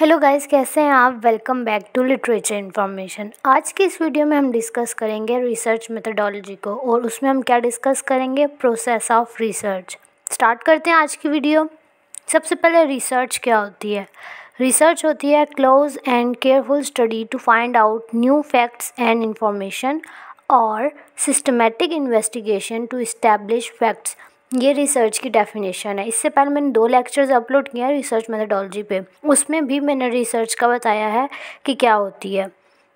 Hello guys कैसे हैं आप welcome back to Literature Information आज की इस वीडियो में हम डिस्कस करेंगे रिसर्च मेथडोलॉजी को और उसमें हम क्या डिस्कस करेंगे प्रोसेस ऑफ रिसर्च स्टार्ट करते हैं आज की वीडियो सबसे पहले रिसर्च क्या होती है रिसर्च होती है close and careful study to find out new facts and information और systematic investigation to establish facts ये रिसर्च की डेफिनेशन है इससे पहले मैंने दो लेक्चर्स अपलोड किए हैं रिसर्च मेथडोलॉजी पे उसमें भी मैंने रिसर्च का बताया है कि क्या होती है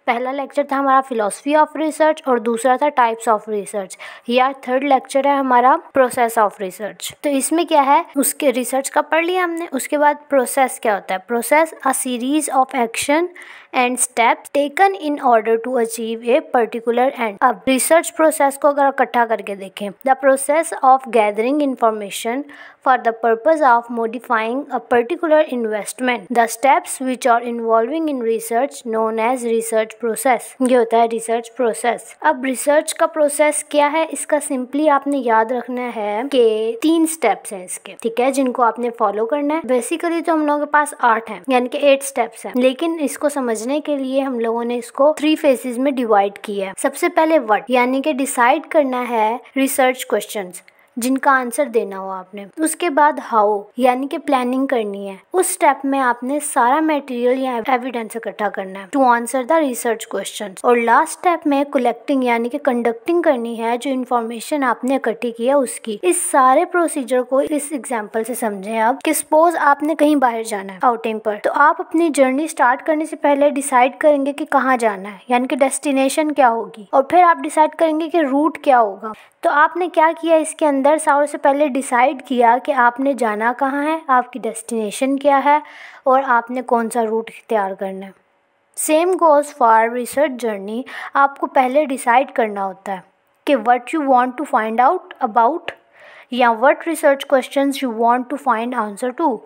पहला लेक्चर था हमारा फिलोसफी ऑफ रिसर्च और दूसरा था टाइप्स ऑफ रिसर्च या थर्ड लेक्चर है हमारा प्रोसेस ऑफ रिसर्च तो इसमें क्या है उसके रिसर्च का पढ़ लिया हमने उसके बाद प्रोसेस क्या होता है process a series of action and step taken in order to achieve a particular end अब रिसर्च प्रोसेस को अगर इकट्ठा करके देखें the process of gathering information for the purpose of modifying a particular investment the steps which are involving in research known as research process ये होता है research process अब रिसर्च का प्रोसेस क्या है इसका सिंपली आपने याद रखना है कि तीन स्टेप्स हैं इसके ठीक है जिनको आपने फॉलो करना है बेसिकली तो हम लोगों के पास आठ है यानी कि एट स्टेप्स है लेकिन इसको समझ समझने के लिए हम लोगों ने इसको थ्री फेसेस में डिवाइड किया है सबसे पहले वट यानी कि डिसाइड करना है रिसर्च क्वेश्चंस जिनका आंसर देना हो आपने उसके बाद हाउ यानी कि प्लानिंग करनी है उस स्टेप में आपने सारा मटेरियल या एविडेंस इकट्ठा करना है to answer the research question और लास्ट स्टेप में कलेक्टिंग यानी कि कंडक्टिंग करनी है जो इन्फॉर्मेशन आपने इकट्ठी की है उसकी इस सारे प्रोसीजर को इस एग्जाम्पल से समझे आप कि सपोज आपने कहीं बाहर जाना है आउटिंग पर तो आप अपनी जर्नी स्टार्ट करने से पहले डिसाइड करेंगे कि कहाँ जाना है यानी कि डेस्टिनेशन क्या होगी और फिर आप डिसाइड करेंगे कि रूट क्या होगा तो आपने क्या किया इसके अंदर दस साउंड से पहले डिसाइड किया कि आपने जाना कहाँ है आपकी डेस्टिनेशन क्या है और आपने कौन सा रूट इख्तियार करना है same goes for research journey आपको पहले डिसाइड करना होता है कि what you want to find out about या what research question you want to find answer to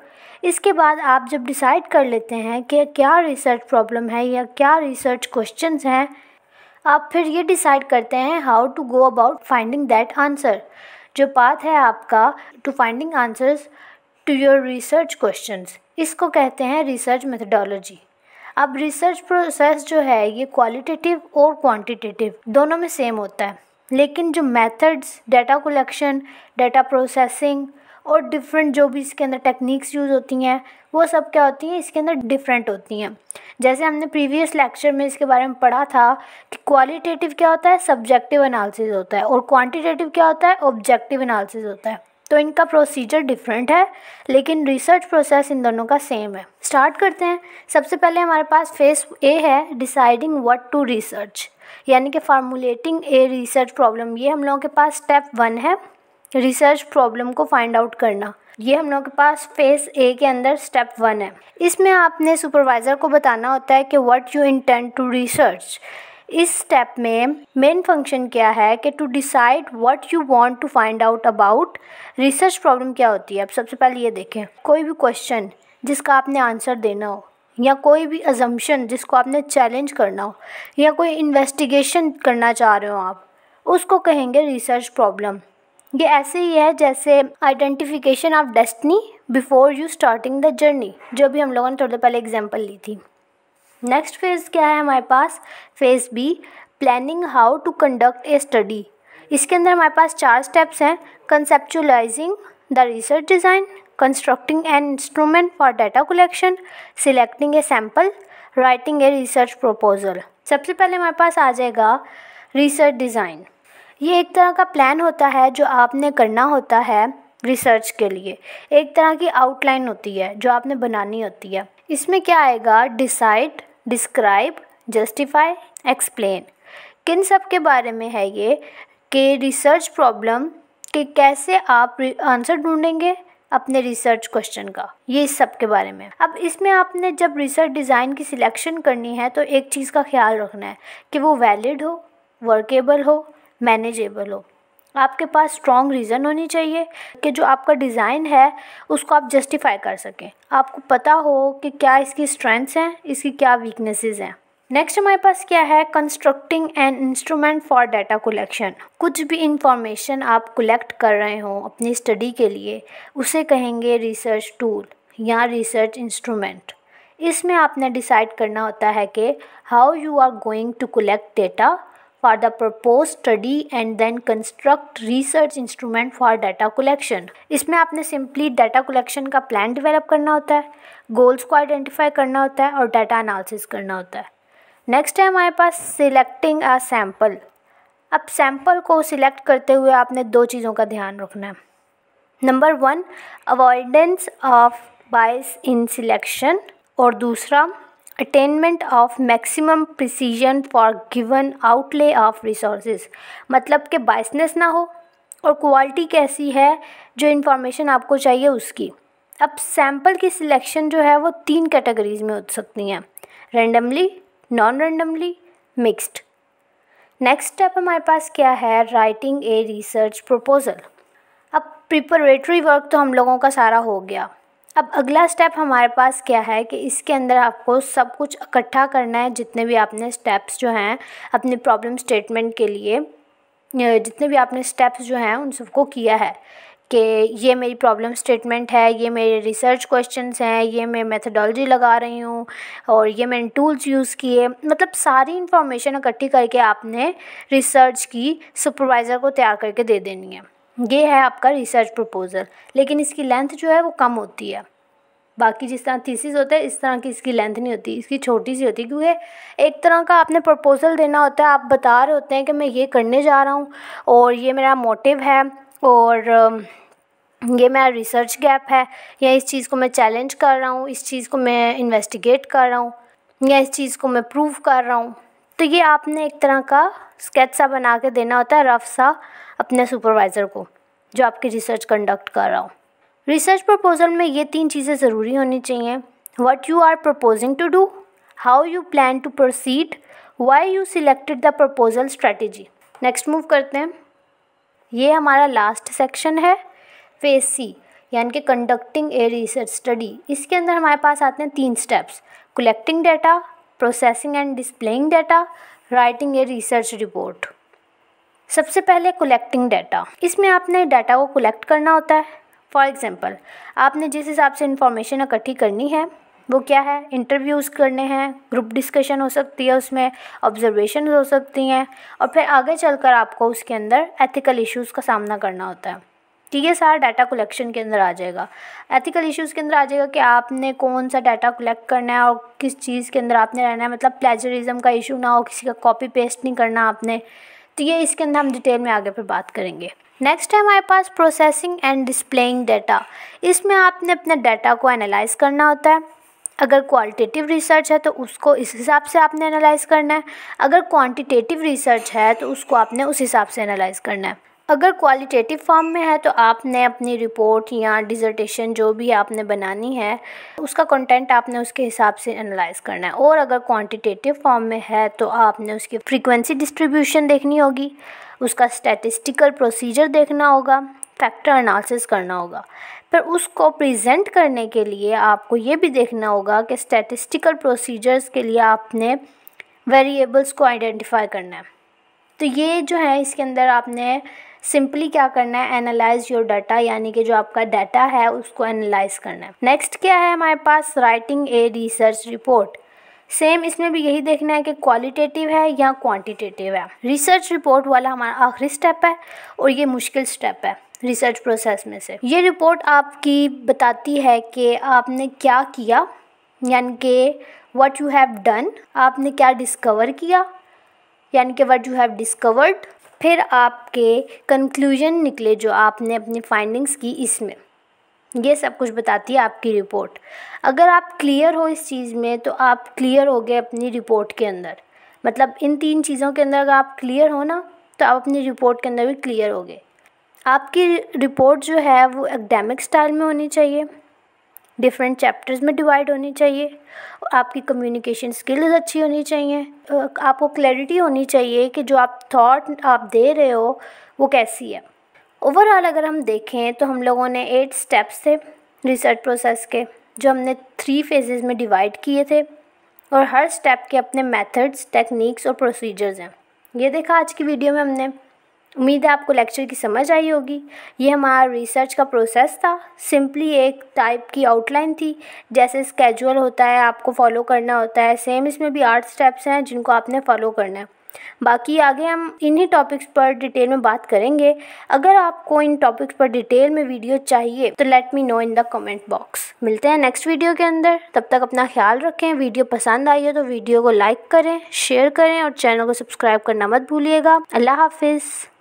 इसके बाद आप जब डिसाइड कर लेते हैं कि क्या रिसर्च प्रॉब्लम है या क्या रिसर्च क्वेश्चन हैं आप फिर ये डिसाइड करते हैं how to go about finding that answer जो पाथ है आपका to finding answers to your research question इसको कहते हैं रिसर्च मेथडोलॉजी अब रिसर्च प्रोसेस जो है ये क्वालिटेटिव और क्वांटिटेटिव दोनों में सेम होता है लेकिन जो methods data collection data processing और डिफरेंट जो भी इसके अंदर टेक्निक्स यूज़ होती हैं वो सब क्या होती हैं इसके अंदर डिफरेंट होती हैं जैसे हमने प्रीवियस लेक्चर में इसके बारे में पढ़ा था कि क्वालिटेटिव क्या होता है सब्जेक्टिव एनालिसिस होता है और क्वांटिटेटिव क्या होता है ऑब्जेक्टिव एनालिसिस होता है तो इनका प्रोसीजर डिफरेंट है लेकिन रिसर्च प्रोसेस इन दोनों का सेम है स्टार्ट करते हैं सबसे पहले हमारे पास फेस ए है डिसाइडिंग व्हाट टू रिसर्च यानी कि फार्मूलेटिंग ए रिसर्च प्रॉब्लम ये हम लोगों के पास स्टेप वन है रिसर्च प्रॉब्लम को फाइंड आउट करना ये हम लोग के पास फेस ए के अंदर स्टेप वन है इसमें आपने सुपरवाइज़र को बताना होता है कि what you intend to research इस स्टेप में मेन फंक्शन क्या है कि to decide what you want to find out about research problem क्या होती है अब सबसे पहले ये देखें कोई भी क्वेश्चन जिसका आपने आंसर देना हो या कोई भी अजम्पन जिसको आपने चैलेंज करना हो या कोई इन्वेस्टिगेशन करना चाह रहे हो आप उसको कहेंगे रिसर्च प्रॉब्लम ये ऐसे ही है जैसे identification of destiny before you starting the journey जो भी हम लोगों ने थोड़ी देर पहले एग्जाम्पल ली थी नेक्स्ट फेज़ क्या है हमारे पास phase B planning how to conduct a study इसके अंदर हमारे पास चार स्टेप्स हैं conceptualising the research design constructing an instrument for data collection selecting a sample writing a research proposal सबसे पहले हमारे पास आ जाएगा रिसर्च डिज़ाइन ये एक तरह का प्लान होता है जो आपने करना होता है रिसर्च के लिए एक तरह की आउटलाइन होती है जो आपने बनानी होती है इसमें क्या आएगा डिसाइड डिस्क्राइब जस्टिफाई एक्सप्लेन किन सब के बारे में है ये कि रिसर्च प्रॉब्लम कि कैसे आप आंसर ढूंढेंगे अपने रिसर्च क्वेश्चन का ये इस सब के बारे में अब इसमें आपने जब रिसर्च डिज़ाइन की सिलेक्शन करनी है तो एक चीज़ का ख्याल रखना है कि वो वैलिड हो वर्केबल हो मैनेजेबल हो आपके पास स्ट्रॉन्ग रीज़न होनी चाहिए कि जो आपका डिज़ाइन है उसको आप जस्टिफाई कर सकें आपको पता हो कि क्या इसकी स्ट्रेंथ्स हैं इसकी क्या वीकनेसेस हैं नेक्स्ट हमारे पास क्या है constructing an instrument for data collection कुछ भी इंफॉर्मेशन आप कलेक्ट कर रहे हो अपनी स्टडी के लिए उसे कहेंगे रिसर्च टूल या रिसर्च इंस्ट्रूमेंट इसमें आपने डिसाइड करना होता है कि how you are going to collect data for the proposed study and then construct research instrument for data collection. इसमें आपने simply data collection का plan develop करना होता है goals को identify करना होता है और data analysis करना होता है नेक्स्ट है हमारे पास selecting a sample. अब सैम्पल को सिलेक्ट करते हुए आपने दो चीज़ों का ध्यान रखना है नंबर वन अवॉइडेंस ऑफ बाइस इन सिलेक्शन और दूसरा attainment of maximum precision for given outlay of resource मतलब कि बाइसनेस ना हो और क्वालिटी कैसी है जो इंफॉर्मेशन आपको चाहिए उसकी अब सैम्पल की सिलेक्शन जो है वो तीन कैटेगरीज में हो सकती हैं randomly non randomly mixed next step हमारे पास क्या है राइटिंग ए रिसर्च प्रपोज़ल अब प्रिपरेटरी वर्क तो हम लोगों का सारा हो गया अब अगला स्टेप हमारे पास क्या है कि इसके अंदर आपको सब कुछ इकट्ठा करना है जितने भी आपने स्टेप्स जो हैं अपने प्रॉब्लम स्टेटमेंट के लिए जितने भी आपने स्टेप्स जो हैं उन सबको किया है कि ये मेरी प्रॉब्लम स्टेटमेंट है ये मेरे रिसर्च क्वेश्चंस हैं ये मैं मेथडोलॉजी लगा रही हूँ और ये मैंने टूल्स यूज़ किए मतलब सारी इन्फॉर्मेशन इकट्ठी करके आपने रिसर्च की सुपरवाइज़र को तैयार करके दे देनी है ये है आपका रिसर्च प्रपोज़ल लेकिन इसकी लेंथ जो है वो कम होती है बाकी जिस तरह थीसिस होता है इस तरह की इसकी लेंथ नहीं होती इसकी छोटी सी होती है क्योंकि एक तरह का आपने प्रपोज़ल देना होता है आप बता रहे होते हैं कि मैं ये करने जा रहा हूँ और ये मेरा मोटिव है और ये मेरा रिसर्च गैप है या इस चीज़ को मैं चैलेंज कर रहा हूँ इस चीज़ को मैं इन्वेस्टिगेट कर रहा हूँ या इस चीज़ को मैं प्रूव कर रहा हूँ तो ये आपने एक तरह का स्केच सा बना के देना होता है रफ सा अपने सुपरवाइज़र को जो आपकी रिसर्च कंडक्ट कर रहा हो रिसर्च प्रपोजल में ये तीन चीज़ें ज़रूरी होनी चाहिए what you are proposing to do how you plan to proceed why you selected the proposal strategy next move करते हैं ये हमारा लास्ट सेक्शन है फेज सी यानी कि कंडक्टिंग ए रिसर्च स्टडी इसके अंदर हमारे पास आते हैं तीन steps collecting data processing and displaying data writing a research report सबसे पहले कलेक्टिंग डाटा इसमें आपने डाटा को कलेक्ट करना होता है फॉर एग्ज़ाम्पल आपने जिस हिसाब से इंफॉर्मेशन इकट्ठी करनी है वो क्या है इंटरव्यूज़ करने हैं ग्रुप डिस्कशन हो सकती है उसमें ऑब्जर्वेशन हो सकती हैं और फिर आगे चलकर आपको उसके अंदर एथिकल इश्यूज़ का सामना करना होता है ठीक है सारा डाटा कलेक्शन के अंदर आ जाएगा एथिकल इश्यूज़ के अंदर आ जाएगा कि आपने कौन सा डाटा कलेक्ट करना है और किस चीज़ के अंदर आपने रहना है मतलब प्लेजरिज्म का इशू ना हो किसी का कॉपी पेस्ट नहीं करना आपने तो ये इसके अंदर हम डिटेल में आगे फिर बात करेंगे नेक्स्ट है हमारे पास प्रोसेसिंग एंड डिस्प्लेइंग डाटा इसमें आपने अपने डाटा को एनालाइज करना होता है अगर क्वालिटेटिव रिसर्च है तो उसको इस हिसाब से आपने एनालाइज करना है अगर क्वांटिटेटिव रिसर्च है तो उसको आपने उस हिसाब से एनालाइज करना है अगर क्वालिटेटिव फॉर्म में है तो आपने अपनी रिपोर्ट या डिजर्टेशन जो भी आपने बनानी है उसका कंटेंट आपने उसके हिसाब से एनालाइज करना है और अगर क्वांटिटेटिव फॉर्म में है तो आपने उसकी फ्रीक्वेंसी डिस्ट्रीब्यूशन देखनी होगी उसका स्टैटिस्टिकल प्रोसीजर देखना होगा फैक्टर एनालिसिस करना होगा पर उसको प्रेजेंट करने के लिए आपको ये भी देखना होगा कि स्टैटिस्टिकल प्रोसीजर्स के लिए आपने वेरिएबल्स को आइडेंटिफाई करना है तो ये जो है इसके अंदर आपने सिंपली क्या करना है एनालाइज योर डाटा यानी कि जो आपका डाटा है उसको एनालाइज करना है नेक्स्ट क्या है हमारे पास writing a research report same इसमें भी यही देखना है कि क्वालिटेटिव है या क्वांटिटेटिव है रिसर्च रिपोर्ट वाला हमारा आखिरी स्टेप है और ये मुश्किल स्टेप है रिसर्च प्रोसेस में से ये रिपोर्ट आपकी बताती है कि आपने क्या किया यानी कि वट यू हैव डन आपने क्या डिस्कवर किया यानी कि वट यू हैव डिस्कवर्ड फिर आपके कंक्लूजन निकले जो आपने अपनी फाइंडिंग्स की इसमें ये सब कुछ बताती है आपकी रिपोर्ट अगर आप क्लियर हो इस चीज़ में तो आप क्लियर हो गए अपनी रिपोर्ट के अंदर मतलब इन तीन चीज़ों के अंदर अगर आप क्लियर हो ना तो आप अपनी रिपोर्ट के अंदर भी क्लियर हो गए आपकी रिपोर्ट जो है वो एकेडमिक स्टाइल में होनी चाहिए डिफरेंट चैप्टर्स में डिवाइड होनी चाहिए आपकी कम्युनिकेशन स्किल्स अच्छी होनी चाहिए आपको क्लैरिटी होनी चाहिए कि जो आप थॉट आप दे रहे हो वो कैसी है ओवरऑल अगर हम देखें तो हम लोगों ने एट स्टेप्स थे रिसर्च प्रोसेस के जो हमने थ्री फेजेस में डिवाइड किए थे और हर स्टेप के अपने मेथड्स टेक्निक्स और प्रोसीजर्स हैं ये देखा आज की वीडियो में हमने उम्मीद है आपको लेक्चर की समझ आई होगी ये हमारा रिसर्च का प्रोसेस था सिंपली एक टाइप की आउटलाइन थी जैसे स्केजुअल होता है आपको फॉलो करना होता है सेम इसमें भी आठ स्टेप्स हैं जिनको आपने फॉलो करना है बाकी आगे हम इन्हीं टॉपिक्स पर डिटेल में बात करेंगे अगर आपको इन टॉपिक्स पर डिटेल में वीडियो चाहिए तो let me know in the comment box मिलते हैं नेक्स्ट वीडियो के अंदर तब तक अपना ख्याल रखें वीडियो पसंद आई हो तो वीडियो को लाइक करें शेयर करें और चैनल को सब्सक्राइब करना मत भूलिएगा अल्लाह हाफिज़